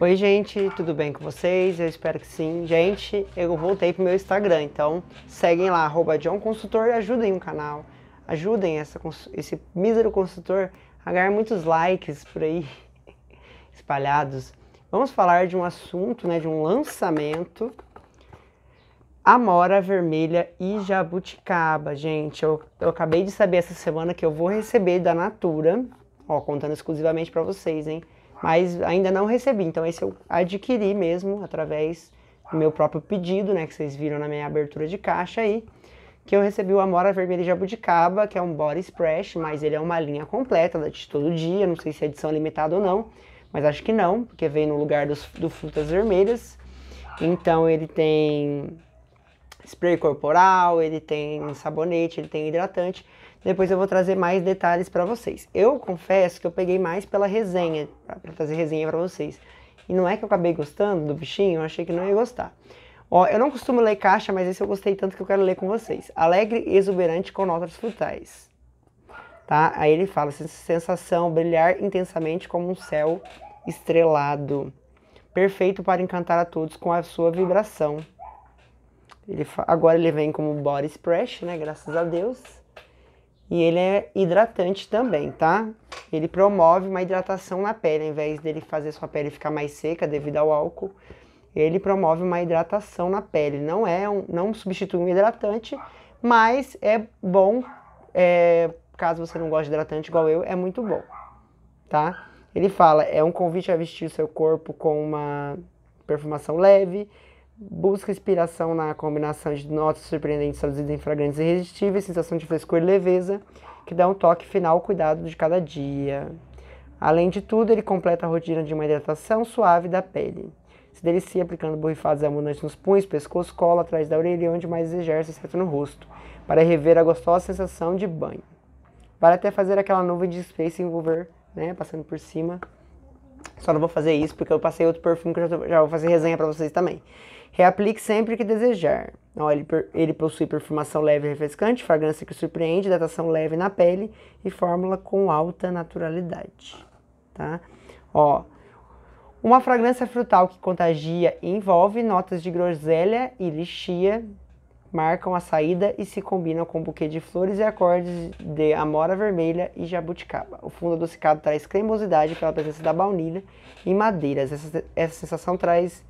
Oi, gente, tudo bem com vocês? Eu espero que sim. Gente, eu voltei pro meu Instagram, então seguem lá, arroba Consultor e ajudem o canal. Ajudem essa, esse mísero consultor a ganhar muitos likes por aí espalhados. Vamos falar de um assunto, né, de um lançamento. Amora vermelha e jabuticaba, gente. Eu, eu acabei de saber essa semana que eu vou receber da Natura, ó, contando exclusivamente para vocês, hein? mas ainda não recebi. Então esse eu adquiri mesmo através do meu próprio pedido, né, que vocês viram na minha abertura de caixa aí, que eu recebi o Amora Vermelha Jabuticaba, que é um body splash, mas ele é uma linha completa, da é de todo dia, não sei se é edição limitada ou não, mas acho que não, porque vem no lugar dos, do Frutas Vermelhas. Então ele tem spray corporal, ele tem sabonete, ele tem hidratante. Depois eu vou trazer mais detalhes para vocês. Eu confesso que eu peguei mais pela resenha, para fazer resenha para vocês. E não é que eu acabei gostando do bichinho, eu achei que não ia gostar. Ó, eu não costumo ler caixa, mas esse eu gostei tanto que eu quero ler com vocês. Alegre e exuberante com notas frutais. Tá? Aí ele fala, sensação, brilhar intensamente como um céu estrelado. Perfeito para encantar a todos com a sua vibração. Ele, agora ele vem como body splash, né? Graças a Deus. E ele é hidratante também, tá? Ele promove uma hidratação na pele, ao invés dele fazer sua pele ficar mais seca devido ao álcool, ele promove uma hidratação na pele. Não é um, não substitui um hidratante, mas é bom. É, caso você não goste de hidratante igual eu, é muito bom, tá? Ele fala, é um convite a vestir seu corpo com uma perfumação leve, Busca inspiração na combinação de notas surpreendentes, traduzidas em fragrância irresistíveis, sensação de frescor e leveza, que dá um toque final ao cuidado de cada dia. Além de tudo, ele completa a rotina de uma hidratação suave da pele. Se delicia aplicando borrifados abundantes nos punhos, pescoço, cola, atrás da orelha e onde mais exerce, exceto no rosto, para rever a gostosa sensação de banho. Para até fazer aquela nuvem de se envolver, né, passando por cima só não vou fazer isso porque eu passei outro perfume que eu já, tô, já vou fazer resenha para vocês também. Reaplique sempre que desejar. Ó, ele, ele possui perfumação leve e refrescante, fragrância que surpreende, datação leve na pele e fórmula com alta naturalidade. Tá? Ó, uma fragrância frutal que contagia e envolve notas de groselha e lichia, marcam a saída e se combinam com um buquê de flores e acordes de amora vermelha e jabuticaba. O fundo adocicado traz cremosidade pela presença da baunilha e madeiras. Essa, essa sensação traz,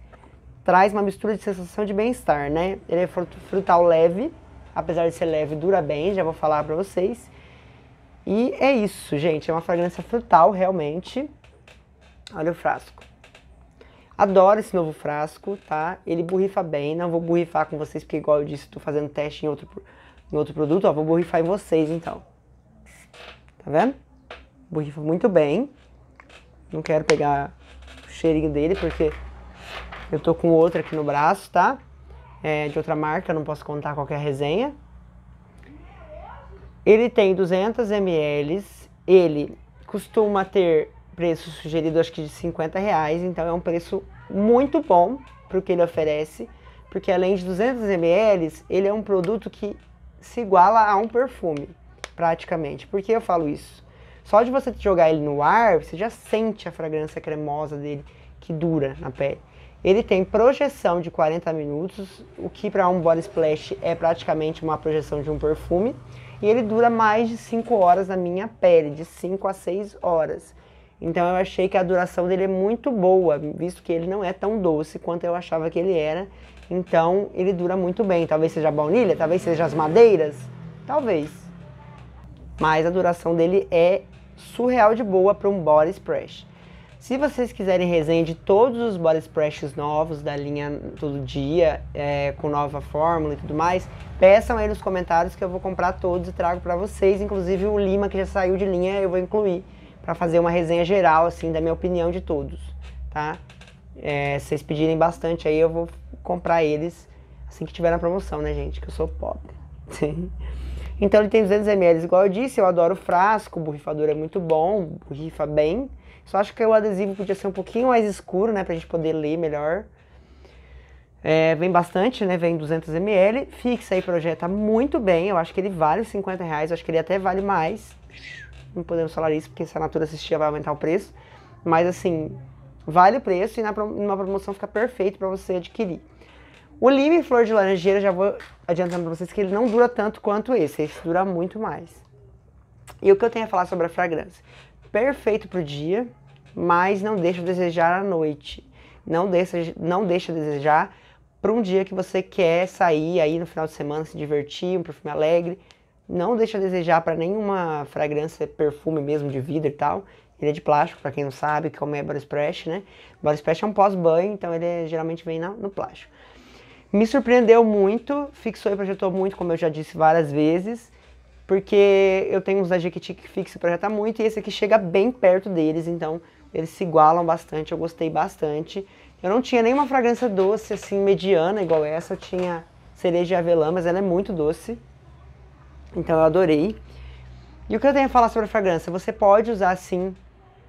traz uma mistura de sensação de bem-estar, né? Ele é frutal leve, apesar de ser leve, dura bem, já vou falar para vocês. E é isso, gente. É uma fragrância frutal, realmente. Olha o frasco. Adoro esse novo frasco, tá? Ele borrifa bem, não vou borrifar com vocês, porque igual eu disse, estou fazendo teste em outro, em outro produto, ó, vou borrifar em vocês então. Tá vendo? Borrifa muito bem. Não quero pegar o cheirinho dele, porque eu tô com outro aqui no braço, tá? É, de outra marca, não posso contar qualquer resenha. Ele tem 200 ml, ele costuma ter preço sugerido acho que de 50 reais, então é um preço muito bom para o que ele oferece, porque além de 200 ml, ele é um produto que se iguala a um perfume, praticamente. Por que eu falo isso? Só de você jogar ele no ar, você já sente a fragrância cremosa dele, que dura na pele. Ele tem projeção de 40 minutos, o que para um body splash é praticamente uma projeção de um perfume, e ele dura mais de 5 horas na minha pele, de 5 a 6 horas. Então eu achei que a duração dele é muito boa, visto que ele não é tão doce quanto eu achava que ele era. Então ele dura muito bem. Talvez seja a baunilha, talvez seja as madeiras, talvez. Mas a duração dele é surreal de boa para um body splash. Se vocês quiserem resenha de todos os body splashes novos da linha Todo Dia, é, com nova fórmula e tudo mais, peçam aí nos comentários que eu vou comprar todos e trago para vocês. Inclusive o Lima que já saiu de linha eu vou incluir para fazer uma resenha geral, assim, da minha opinião de todos, tá? É, se vocês pedirem bastante aí, eu vou comprar eles assim que tiver na promoção, né, gente? Que eu sou pobre. então ele tem 200ml, igual eu disse, eu adoro frasco, o borrifador é muito bom, borrifa bem. Só acho que o adesivo podia ser um pouquinho mais escuro, né, pra gente poder ler melhor. É, vem bastante, né? Vem 200 ml. Fixa aí, projeta muito bem. Eu acho que ele vale 50 reais. Eu acho que ele até vale mais não podemos falar isso, porque se a Natura assistir vai aumentar o preço. Mas assim, vale o preço e na, numa promoção fica perfeito para você adquirir. O Lime Flor de Laranjeira, já vou adiantando para vocês que ele não dura tanto quanto esse, esse dura muito mais. E o que eu tenho a falar sobre a fragrância? Perfeito para o dia, mas não deixa desejar à noite. Não deixa, não deixa desejar para um dia que você quer sair aí no final de semana, se divertir, um perfume alegre não deixa a desejar para nenhuma fragrância, perfume mesmo de vidro e tal. Ele é de plástico, para quem não sabe, como é body splash, né? Body splash é um pós-banho, então ele é, geralmente vem na, no plástico. Me surpreendeu muito, fixou e projetou muito, como eu já disse várias vezes, porque eu tenho uns da Jequiti que fixa e projeta muito, e esse aqui chega bem perto deles, então eles se igualam bastante, eu gostei bastante. Eu não tinha nenhuma fragrância doce, assim, mediana, igual essa, eu tinha cereja de avelã, mas ela é muito doce, então eu adorei. E o que eu tenho a falar sobre a fragrância? Você pode usar assim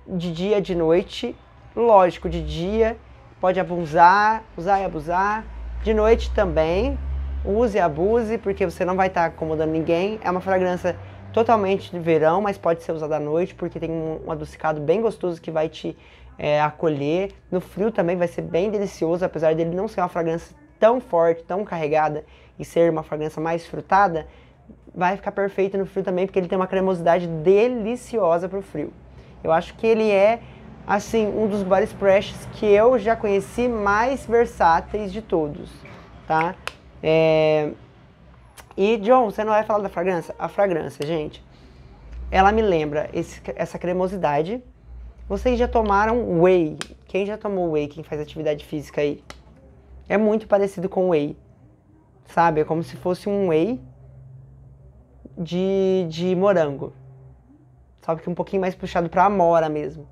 de dia, de noite. Lógico, de dia pode abusar, usar e abusar. De noite também. Use e abuse, porque você não vai estar tá acomodando ninguém. É uma fragrância totalmente de verão, mas pode ser usada à noite, porque tem um adocicado bem gostoso que vai te é, acolher. No frio também vai ser bem delicioso, apesar dele não ser uma fragrância tão forte, tão carregada e ser uma fragrância mais frutada vai ficar perfeito no frio também, porque ele tem uma cremosidade deliciosa para o frio. Eu acho que ele é, assim, um dos body splashes que eu já conheci mais versáteis de todos, tá? É... E, John, você não vai falar da fragrância? A fragrância, gente, ela me lembra esse, essa cremosidade. Vocês já tomaram whey? Quem já tomou whey? Quem faz atividade física aí? É muito parecido com whey, sabe? É como se fosse um whey de, de morango. Sabe que um pouquinho mais puxado para amora mesmo.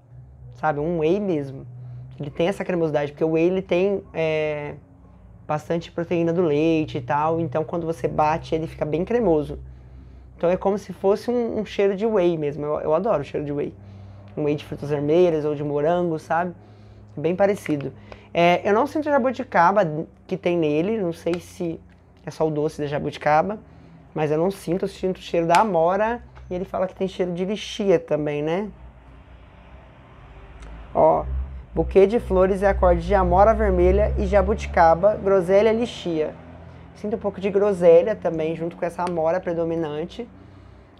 Sabe? Um whey mesmo. Ele tem essa cremosidade, porque o whey ele tem é, bastante proteína do leite e tal. Então quando você bate, ele fica bem cremoso. Então é como se fosse um, um cheiro de whey mesmo. Eu, eu adoro o cheiro de whey. Um whey de frutas vermelhas ou de morango, sabe? Bem parecido. É, eu não sinto jabuticaba que tem nele, não sei se é só o doce da jabuticaba. Mas eu não sinto, eu sinto o cheiro da amora. E ele fala que tem cheiro de lixia também, né? Ó, buquê de flores é acorde de amora vermelha e jabuticaba, groselha lixia. Sinto um pouco de groselha também, junto com essa amora predominante.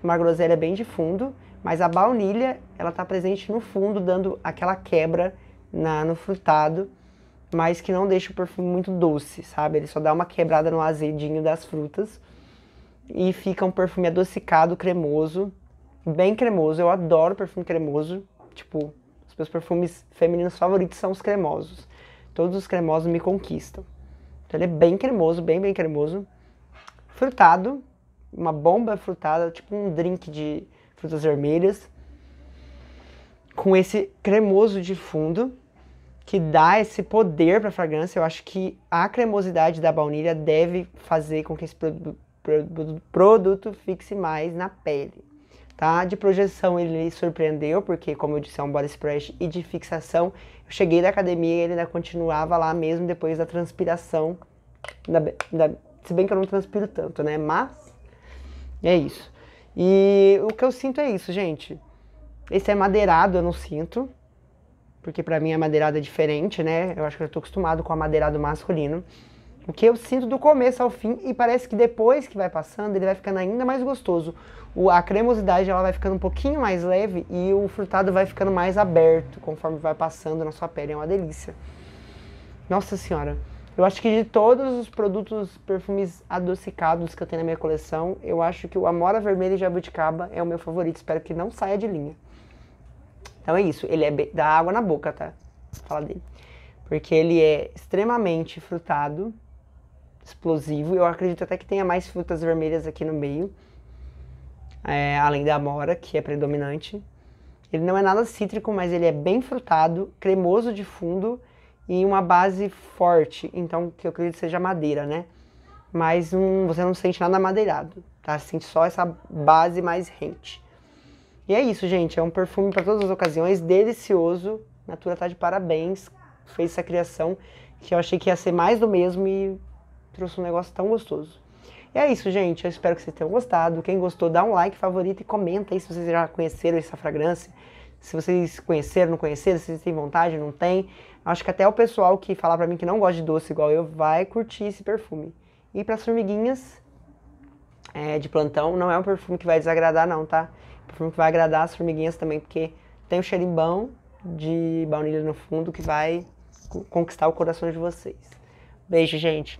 Uma groselha bem de fundo, mas a baunilha, ela tá presente no fundo, dando aquela quebra na, no frutado, mas que não deixa o perfume muito doce, sabe? Ele só dá uma quebrada no azedinho das frutas e fica um perfume adocicado, cremoso, bem cremoso. Eu adoro perfume cremoso. Tipo, os meus perfumes femininos favoritos são os cremosos. Todos os cremosos me conquistam. Então ele é bem cremoso, bem, bem cremoso. Frutado, uma bomba frutada, tipo um drink de frutas vermelhas. Com esse cremoso de fundo, que dá esse poder para a fragrância. Eu acho que a cremosidade da baunilha deve fazer com que esse produto fixe mais na pele. Tá? De projeção ele surpreendeu, porque como eu disse, é um body spray e de fixação. Eu cheguei da academia e ele ainda continuava lá mesmo depois da transpiração. Da, da, se bem que eu não transpiro tanto, né? Mas é isso. E o que eu sinto é isso, gente. Esse é madeirado, eu não sinto. Porque para mim a madeirada é diferente, né? Eu acho que eu tô acostumado com a madeirado masculino o que eu sinto do começo ao fim e parece que depois que vai passando ele vai ficando ainda mais gostoso. O, a cremosidade ela vai ficando um pouquinho mais leve e o frutado vai ficando mais aberto conforme vai passando na sua pele. É uma delícia. Nossa senhora, eu acho que de todos os produtos perfumes adocicados que eu tenho na minha coleção, eu acho que o Amora Vermelha e Jabuticaba é o meu favorito. Espero que não saia de linha. Então é isso, ele é da água na boca, tá? Falar dele. Porque ele é extremamente frutado, explosivo. Eu acredito até que tenha mais frutas vermelhas aqui no meio, é, além da amora, que é predominante. Ele não é nada cítrico, mas ele é bem frutado, cremoso de fundo e uma base forte, então que eu acredito seja madeira, né? Mas um, você não sente nada madeirado, tá? Sente só essa base mais rente. E é isso, gente. É um perfume para todas as ocasiões, delicioso. Natura tá de parabéns, fez essa criação que eu achei que ia ser mais do mesmo e trouxe um negócio tão gostoso. E é isso, gente. Eu espero que vocês tenham gostado. Quem gostou, dá um like, favorita e comenta aí se vocês já conheceram essa fragrância. Se vocês conheceram, não conheceram, se vocês têm vontade, não tem. Acho que até o pessoal que falar pra mim que não gosta de doce igual eu vai curtir esse perfume. E para as formiguinhas é, de plantão, não é um perfume que vai desagradar, não, tá? É um perfume que vai agradar as formiguinhas também, porque tem o um cheirinho bom de baunilha no fundo que vai conquistar o coração de vocês. Beijo, gente!